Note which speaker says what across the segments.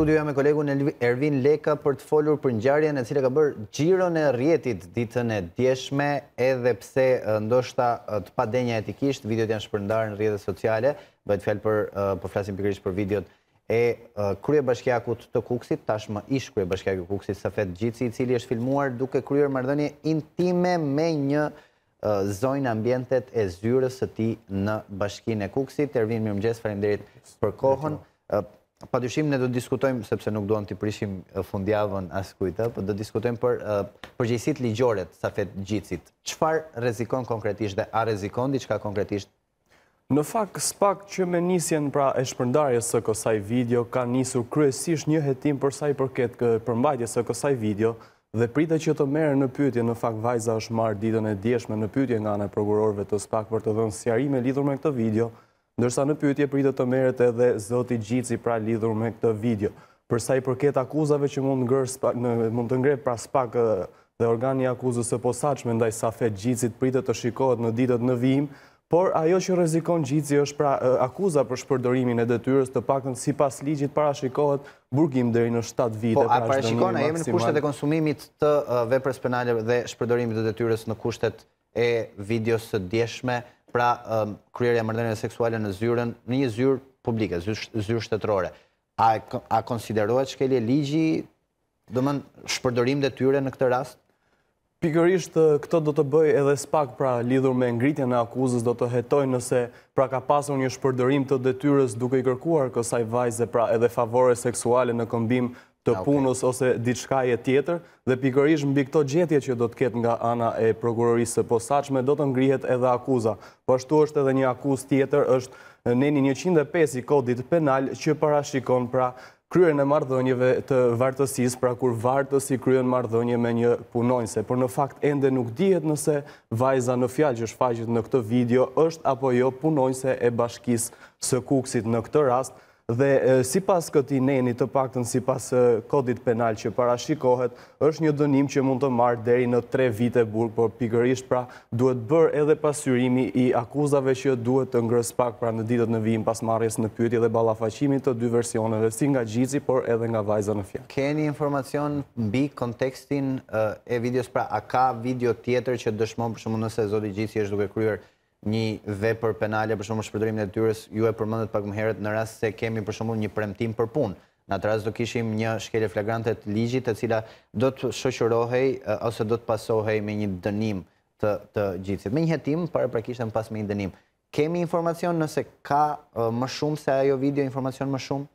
Speaker 1: studioja me kolegu në Ervin Leka për të folur për njarjen e cilë ka bërë gjiron e rjetit ditën e djeshme edhe pse ndoshta të pa denja etikisht, videot janë shpërndarë në rjetet sociale, bëjt fjallë për përflasim po pikrish për videot e krye bashkjakut të kuksit, tashmë ish krye bashkjakut kuksit, Safet Gjitsi, i cili është filmuar duke kryer mardhënje intime me një zojnë ambjentet e zyrës të ti në e kuksit. Ervin, mirë mëgjes, farim për kohën. Pa dyshim, ne do të diskutojmë, sepse nuk duham të prishim fundjavën asë kujta, po do të diskutojmë për përgjësit ligjore të safet gjithësit. Qëfar rezikon konkretisht
Speaker 2: dhe a rezikon diçka konkretisht? Në fakt, spak që me nisjen pra e shpërndarje së kësaj video, ka nisur kryesisht një jetim përsa i përket përmbajtje së kësaj video, dhe prita që të merë në pytje, në fakt vajza është marë ditën e djeshme në pytje nga në prokurorve të spak për të dhënë sjarime lidhur me këtë video, Ndërsa në pyetje pritë të meret edhe zoti Gjici pra lidhur me këtë video. Përsa i përket akuzave që mund të ngrejt pra spak dhe organi akuzës së posaqme ndaj safet Gjicit pritë të shikohet në ditët në vijim, Por ajo që rezikon gjitësi është pra akuza për shpërdorimin e detyres të pakën si pas ligjit parashikohet burgim dhe i në 7 vite. Po, a pra shikohet e jemi në kushtet e
Speaker 1: konsumimit të vepres penale dhe shpërdorimit e detyres në kushtet e videos të djeshme pra kryerja mërdenje seksuale në zyrën, në një zyrë publike, zyrë shtetërore. A konsiderohet shkelje ligji, dëmën
Speaker 2: shpërdorim dhe tyre në këtë rast? Pikërisht këto do të bëj edhe spak pra lidhur me ngritja në akuzës do të hetoj nëse pra ka pasur një shpërdërim të detyres duke i kërkuar kësaj vajze pra edhe favore seksuale në këmbim të ah, punës ose diçka e tjetër, dhe pikërish mbi këto gjetje që do të ketë nga ana e prokurorisë së posaçme, do të ngrihet edhe akuza. Po ashtu është edhe një akuz tjetër, është neni 105 i kodit penal që parashikon pra kryer në mardhënjeve të vartësis, pra kur vartës i kryen mardhënje me një punojnëse. Por në fakt, ende nuk dihet nëse vajza në fjallë që shfaqit në këtë video është apo jo punojnëse e bashkis së kuksit në këtë rastë, Dhe si pas këti neni të pakten, si pas kodit penal që parashikohet, është një dënim që mund të marrë deri në tre vite burë, por pikërish pra duhet bërë edhe pasyrimi i akuzave që duhet të ngrës pak pra në ditët në vijim pas marrës në pyti dhe balafacimin të dy versioneve, si nga gjizi, por edhe nga vajza në fjallë. Keni informacion mbi
Speaker 1: kontekstin e videos, pra a ka video tjetër që dëshmon për shumë nëse Zodi Gjizi është duke kryerë një vepër penale për shumë të shpërdorimit të detyrës ju e përmendët pak më herët në rast se kemi për shembull një premtim për punë. Në atë rast do kishim një shkelje flagrante të ligjit e cila do të shoqërohej ose do të pasohej me një dënim të të gjithësit. Me një hetim para pra kishte më pas me një dënim. Kemi informacion nëse ka më shumë se ajo video
Speaker 2: informacion më shumë.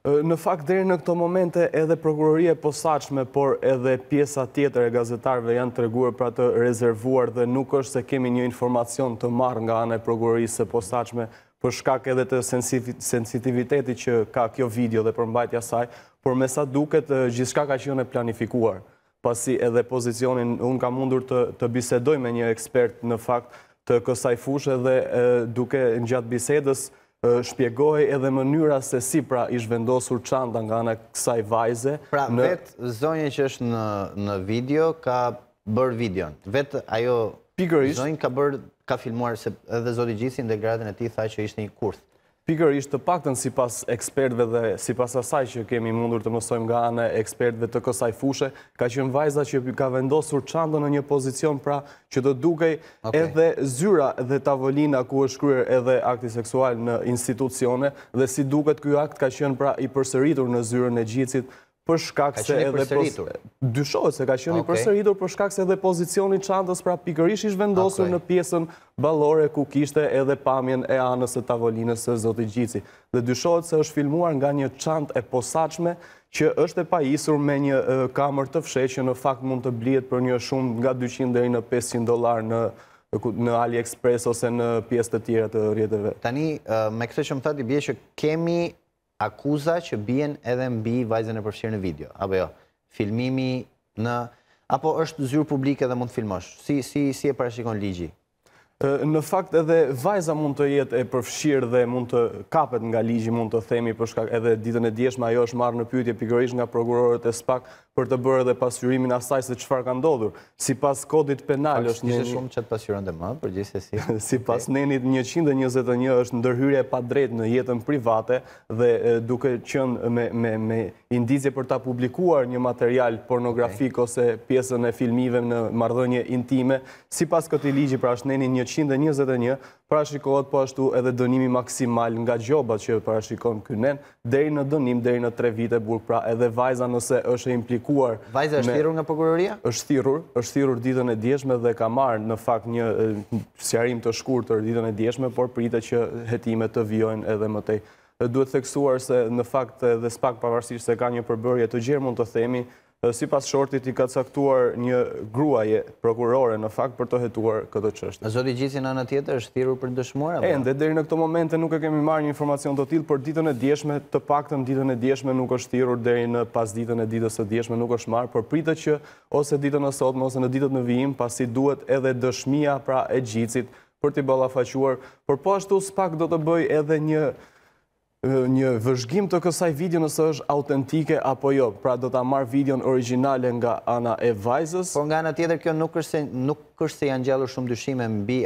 Speaker 2: Në fakt, dherë në këto momente, edhe prokurorie posaqme, por edhe pjesa tjetër e gazetarve janë të reguar pra të rezervuar dhe nuk është se kemi një informacion të marrë nga anë e prokurorisë posaqme, për shkak edhe të sensitiviteti që ka kjo video dhe përmbajtja saj, por me sa duket gjithë shka ka që në planifikuar, pasi edhe pozicionin unë ka mundur të bisedoj me një ekspert në fakt të kësaj fushë dhe duke në gjatë bisedës, shpjegoj edhe mënyra se si pra ish vendosur qanda nga në kësaj vajze. Pra vetë zonjë
Speaker 1: që është në video ka bërë videon. Vetë ajo zonjë ka
Speaker 2: bërë, ka filmuar se edhe zoti gjithin dhe gradin e ti tha që ishte një kurth pikërisht ishtë të pakten si pas ekspertve dhe si pas asaj që kemi mundur të mësojmë nga anë ekspertve të kësaj fushë, ka qënë vajza që ka vendosur qando në një pozicion pra që të dukej edhe zyra dhe tavolina ku është kryer edhe akti seksual në institucione dhe si duket kjo akt ka qënë pra i përsëritur në zyra në gjicit për shkak se edhe Dyshohet se ka qenë i përsëritur për shkak se edhe pozicioni i çantës pra pikërisht ish vendosur në pjesën ballore ku kishte edhe pamjen e anës së tavolinës së Zotit Gjici. Dhe dyshohet se është filmuar nga një çantë e posaçme që është e pajisur me një kamër të fshehtë që në fakt mund të blihet për një shumë nga 200 deri në 500 dollar në në AliExpress ose në pjesë të tjera të rrjeteve. Tani me këtë që më thati bie që
Speaker 1: kemi akuza që bjen edhe mbi vajzën e përfshirë në video. Apo jo, filmimi në... Apo është zyrë publike dhe mund të filmosh? Si e parashikon ligji?
Speaker 2: Në fakt edhe vajza mund të jetë e përfshirë dhe mund të kapet nga ligji, mund të themi përshka edhe ditën e djeshme ajo është marrë në pyytje pikërish nga prokurorët e spak për të bërë edhe pasyrimin asaj se qëfar ka ndodhur. Si pas kodit penal është një... Pak shumë që të pasyrën dhe ma, për gjithë si... Si pas nenit 121 është ndërhyrje pa drejt në jetën private dhe duke qënë me indizje për ta publikuar një material pornografik ose pjesën e filmive në mardhënje intime. Si pas këti ligji, pra është nenit 121, 121, parashikohet po ashtu edhe dënimi maksimal nga gjobat që parashikon kënen, deri në dënim, deri në tre vite burë, pra edhe vajza nëse është implikuar... Vajza është thirur nga përgurëria? është thirur, është thirur ditën e djeshme dhe ka marrë në fakt një sjarim të shkur të ditën e djeshme, por prite që jetime të vjojnë edhe mëtej. Duhet theksuar se në fakt dhe spak pavarësisht se ka një përbërje të gjerë mund të themi, si pas shortit i ka caktuar një gruaje prokurore në fakt për të hetuar këtë qështë.
Speaker 1: Zoti Gjitsi në në tjetër është thirur për dëshmora? E,
Speaker 2: ndë, dhe në këto momente nuk e kemi marrë një informacion të tjilë, për ditën e djeshme, të pak të në ditën e djeshme nuk është thirur dhe në pas ditën e ditës e djeshme nuk është marrë, për pritë që ose ditën e sot, ose në ditët në vijim, pasi duhet edhe dëshmia pra e Gjitsit për t'i balafaquar, për po ashtu s'pak do të bëj edhe një një vëzhgim të kësaj video nëse është autentike apo jo. Pra do ta marr videon origjinale nga ana e vajzës. Po nga ana tjetër kjo nuk është se nuk është se janë gjallur shumë dyshime mbi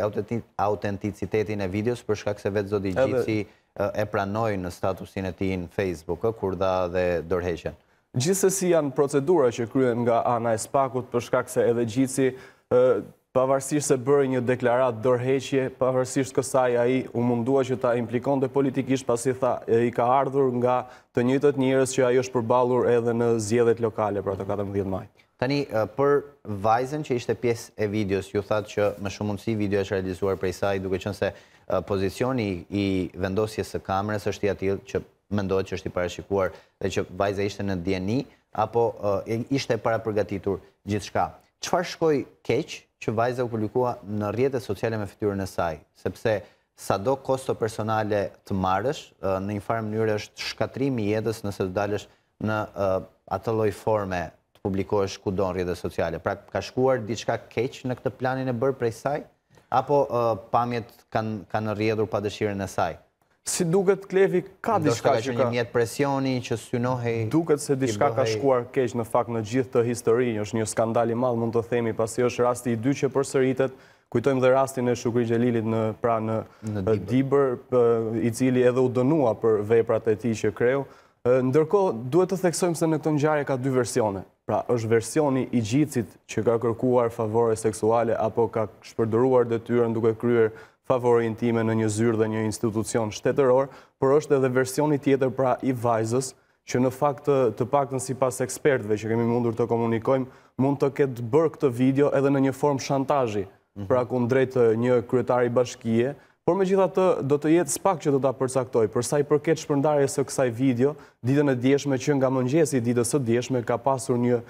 Speaker 1: autenticitetin e videos për shkak se vetë zoti Gjici e pranoi në statusin e tij në Facebook kur dha dhe dorheqen.
Speaker 2: Gjithsesi janë procedura që kryen nga ana e spakut për shkak se edhe Gjici pavarësisht se bërë një deklarat dërheqje, pavarësisht kësaj a i u mundua që ta implikon dhe politikisht pasi tha i ka ardhur nga të njëtët njërës që a i është përbalur edhe në zjedhet lokale pra të 14
Speaker 1: maj. Tani, për vajzen që ishte pjesë e videos, ju thatë që më shumë mundësi video është realizuar prej saj, duke qënë se pozicioni i vendosjes së kamerës është i atil që mendojt që është i parashikuar dhe që vajze ishte në djeni, apo ishte para përgatitur gjithë shka qëfar shkoj keq që vajzë u publikua në rjetët sociale me fityrën e saj, sepse sa do kosto personale të marësh, në një farë mënyrë është shkatrimi jetës nëse të dalësh në atë loj forme të publikosh ku do në rjetët sociale. Pra, ka shkuar diçka keq në këtë planin e bërë prej saj, apo pamjet kanë rjedur pa dëshirën e saj?
Speaker 2: Si duket Klevi ka diçka që ka një presioni që synohej. Duket se diçka ka shkuar keq në fakt në gjithë këtë histori, është një skandal i madh mund të themi, pasi është rasti i dytë që përsëritet. Kujtojmë dhe rastin e Shukri Xhelilit në pra në Dibër, i cili edhe u dënua për veprat e tij që kreu. Ndërkohë duhet të theksojmë se në këtë ngjarje ka dy versione. Pra, është versioni i gjicit që ka kërkuar favore seksuale apo ka shpërdoruar detyrën duke kryer favorin time në një zyrë dhe një institucion shteteror, për është edhe versioni tjetër pra i vajzës, që në fakt të pakën si pas ekspertve që kemi mundur të komunikojmë, mund të ketë bërë këtë video edhe në një form shantajji, mhm. pra ku në drejtë një kryetari bashkije, por me gjitha të do të jetë spak që do të apërcaktoj, përsa i përket shpërndarje së kësaj video, ditën e djeshme që nga mëngjesi, ditës e djeshme, ka pasur një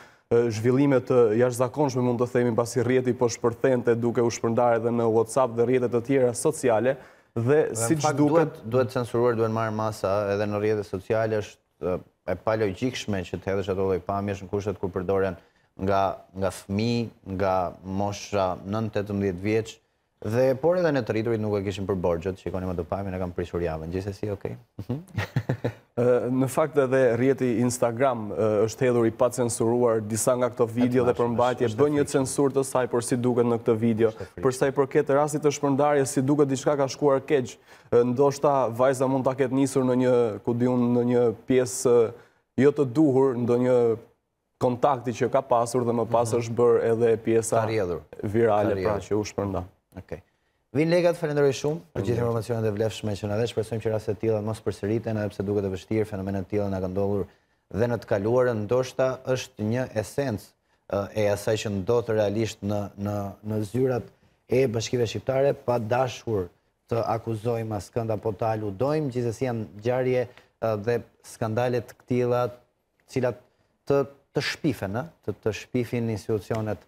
Speaker 2: zhvillimet të jashtëzakonshme mund të themi pasi rjeti po shpërthente duke u shpërndarë dhe në Whatsapp dhe rjetet të tjera sociale dhe si që duket... Duhet censuruar, duhet marrë masa edhe
Speaker 1: në rjetet sociale është e paloj gjikshme që të edhesh ato dhe i pamjesh në kushtet ku përdoren nga fmi, nga mosha 9-18 vjeq dhe por edhe në të rriturit nuk e kishin përborgjot që i koni të pamjë në kam prishur javën gjithës e si, okej? Mhm.
Speaker 2: Në fakt edhe rjeti Instagram është hedhur i pa censuruar disa nga këto video dhe përmbajtje, bë një censur të saj për si duke në këto video, përsa i përket rasit të shpërndarje, si duke diçka ka shkuar keq, ndoshta vajza mund të ketë njësur në një, ku diun, në një piesë jo të duhur, ndo një kontakti që ka pasur dhe më pasë mhm. është bërë edhe piesa virale pra që u shpërnda. Okej.
Speaker 1: Vin Legat, falenderoj shumë për gjithë informacionet e vlefshme që na dha. Shpresojmë që raste të tilla mos përsëriten, edhe pse duket e vështirë, fenomene të tilla na kanë ndodhur dhe në të kaluarën ndoshta është një esencë eh, e asaj që ndodh realisht në në në zyrat e bashkive shqiptare pa dashur të akuzojmë as apo të aludojmë gjithsesi janë ngjarje eh, dhe skandale të tilla të cilat të të shpifen ë eh, të të shpifin institucionet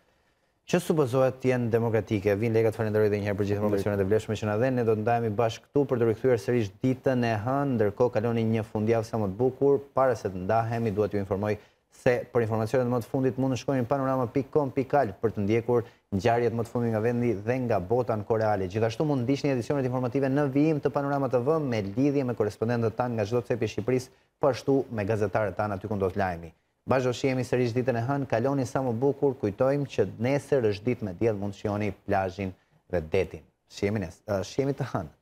Speaker 1: që supozohet të jenë demokratike. Vin legat falenderoj dhe njëherë për gjithë profesionet e vleshme që na dhe ne do të ndajemi bashkë këtu për të rikthyer sërish ditën e hënë, ndërkohë kaloni një fundjavë sa më të bukur. Para se të ndahemi, duhet ju informoj se për informacionet më të fundit mund të shkoni në panorama.com.al për të ndjekur ngjarjet më të fundit nga vendi dhe nga bota në Koreale. Gjithashtu mund të një edicionet informative në vijim të Panorama TV me lidhje me korrespondentët tanë nga çdo cep i Shqipërisë, po ashtu me gazetarët tanë aty ku lajmi. Bajo shiemi së rishë ditën e hënë, kaloni sa më bukur, kujtojmë që nesër është ditë me djedh mund shioni plajin dhe detin. Shiemi të hënë.